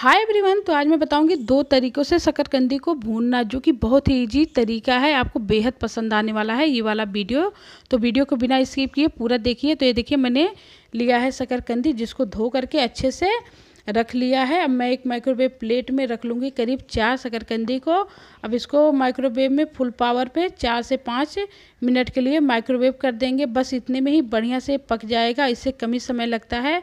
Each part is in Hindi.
हाय एवरीवन तो आज मैं बताऊंगी दो तरीक़ों से शकरकंदी को भूनना जो कि बहुत ही ईजी तरीका है आपको बेहद पसंद आने वाला है ये वाला वीडियो तो वीडियो को बिना स्किप किए पूरा देखिए तो ये देखिए मैंने लिया है शकरकंदी जिसको धो करके अच्छे से रख लिया है अब मैं एक माइक्रोवेव प्लेट में रख लूँगी करीब चार शकरकंदी को अब इसको माइक्रोवेव में फुल पावर पे चार से पाँच मिनट के लिए माइक्रोवेव कर देंगे बस इतने में ही बढ़िया से पक जाएगा इससे कम ही समय लगता है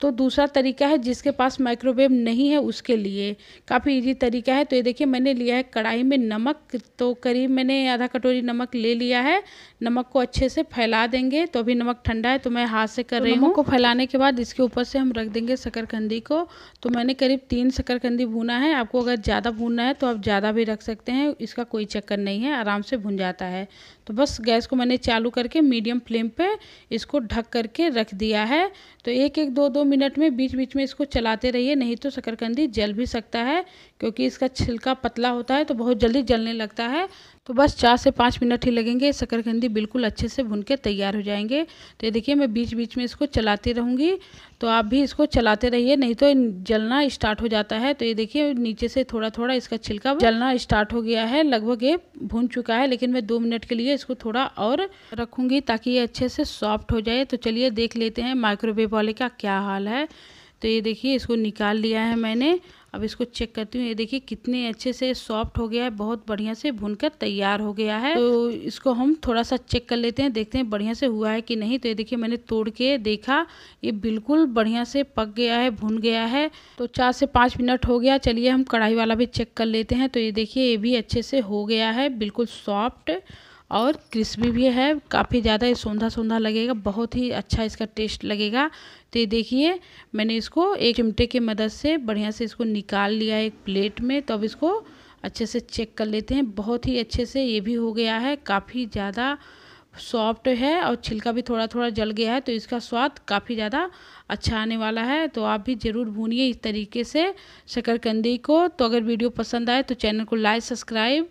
तो दूसरा तरीका है जिसके पास माइक्रोवेव नहीं है उसके लिए काफ़ी ईजी तरीका है तो ये देखिए मैंने लिया है कढ़ाई में नमक तो करीब मैंने आधा कटोरी नमक ले लिया है नमक को अच्छे से फैला देंगे तो अभी नमक ठंडा है तो मैं हाथ से कर तो रही हूँ नमक को फैलाने के बाद इसके ऊपर से हम रख देंगे शकरकंदी को को तो मैंने करीब तीन शक्करकंदी भुना है आपको अगर ज़्यादा भूनना है तो आप ज़्यादा भी रख सकते हैं इसका कोई चक्कर नहीं है आराम से भुन जाता है तो बस गैस को मैंने चालू करके मीडियम फ्लेम पे इसको ढक करके रख दिया है तो एक एक दो दो मिनट में बीच बीच में इसको चलाते रहिए नहीं तो शक्करकंदी जल भी सकता है क्योंकि इसका छिलका पतला होता है तो बहुत जल्दी जलने लगता है तो बस चार से पाँच मिनट ही लगेंगे शकरकंदी बिल्कुल अच्छे से भुन के तैयार हो जाएंगे तो ये देखिए मैं बीच बीच में इसको चलाती रहूँगी तो आप भी इसको चलाते रहिए नहीं तो जलना स्टार्ट हो जाता है तो ये देखिए नीचे से थोड़ा थोड़ा इसका छिलका जलना स्टार्ट हो गया है लगभग ये भुन चुका है लेकिन मैं दो मिनट के लिए इसको थोड़ा और रखूँगी ताकि ये अच्छे से सॉफ्ट हो जाए तो चलिए देख लेते हैं माइक्रोवेव वाले का क्या हाल है तो ये देखिए इसको निकाल लिया है मैंने अब इसको चेक करती हूँ ये देखिए कितने अच्छे से सॉफ्ट हो गया है बहुत बढ़िया से भुनकर तैयार हो गया है तो इसको हम थोड़ा सा चेक कर लेते हैं देखते हैं बढ़िया से हुआ है कि नहीं तो ये देखिए मैंने तोड़ के देखा ये बिल्कुल बढ़िया से पक गया है भुन गया है तो चार से पाँच मिनट हो गया चलिए हम कढ़ाई वाला भी चेक कर लेते हैं तो ये देखिए ये भी अच्छे से हो गया है बिल्कुल सॉफ्ट और क्रिस्पी भी है काफ़ी ज़्यादा ये सौंधा सौंधा लगेगा बहुत ही अच्छा इसका टेस्ट लगेगा तो ये देखिए मैंने इसको एक चिमटे की मदद से बढ़िया से इसको निकाल लिया एक प्लेट में तो अब इसको अच्छे से चेक कर लेते हैं बहुत ही अच्छे से ये भी हो गया है काफ़ी ज़्यादा सॉफ्ट है और छिलका भी थोड़ा थोड़ा जल गया है तो इसका स्वाद काफ़ी ज़्यादा अच्छा आने वाला है तो आप भी ज़रूर भूनिए इस तरीके से शकरकंदी को तो अगर वीडियो पसंद आए तो चैनल को लाइक सब्सक्राइब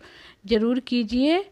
ज़रूर कीजिए